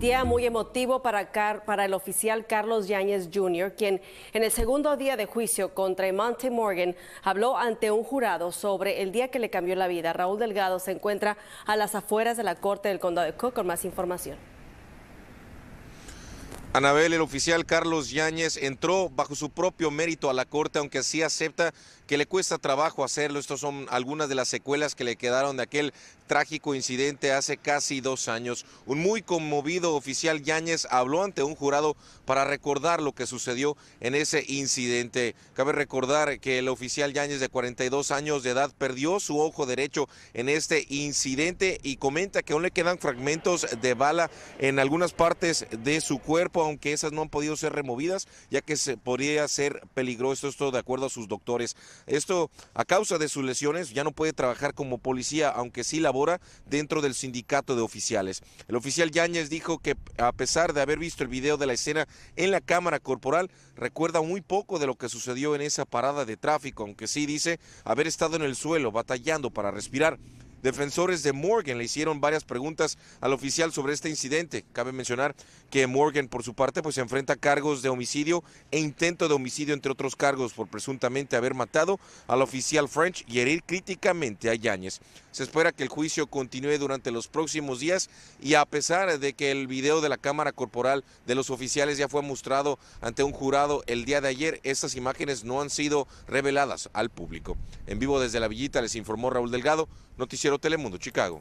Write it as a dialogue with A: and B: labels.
A: Día muy emotivo para, para el oficial Carlos Yáñez Jr., quien en el segundo día de juicio contra Monte Morgan habló ante un jurado sobre el día que le cambió la vida. Raúl Delgado se encuentra a las afueras de la Corte del Condado de Cook con más información.
B: Anabel, el oficial Carlos Yáñez entró bajo su propio mérito a la corte, aunque sí acepta que le cuesta trabajo hacerlo. Estas son algunas de las secuelas que le quedaron de aquel trágico incidente hace casi dos años. Un muy conmovido oficial Yáñez habló ante un jurado para recordar lo que sucedió en ese incidente. Cabe recordar que el oficial Yáñez de 42 años de edad perdió su ojo derecho en este incidente y comenta que aún le quedan fragmentos de bala en algunas partes de su cuerpo aunque esas no han podido ser removidas, ya que se podría ser peligroso esto de acuerdo a sus doctores. Esto, a causa de sus lesiones, ya no puede trabajar como policía, aunque sí labora dentro del sindicato de oficiales. El oficial Yáñez dijo que a pesar de haber visto el video de la escena en la cámara corporal, recuerda muy poco de lo que sucedió en esa parada de tráfico, aunque sí dice haber estado en el suelo batallando para respirar. Defensores de Morgan le hicieron varias preguntas al oficial sobre este incidente. Cabe mencionar que Morgan, por su parte, pues se enfrenta a cargos de homicidio e intento de homicidio, entre otros cargos, por presuntamente haber matado al oficial French y herir críticamente a Yáñez. Se espera que el juicio continúe durante los próximos días y a pesar de que el video de la cámara corporal de los oficiales ya fue mostrado ante un jurado el día de ayer, estas imágenes no han sido reveladas al público. En vivo desde la villita les informó Raúl Delgado, Noticiero Telemundo, Chicago.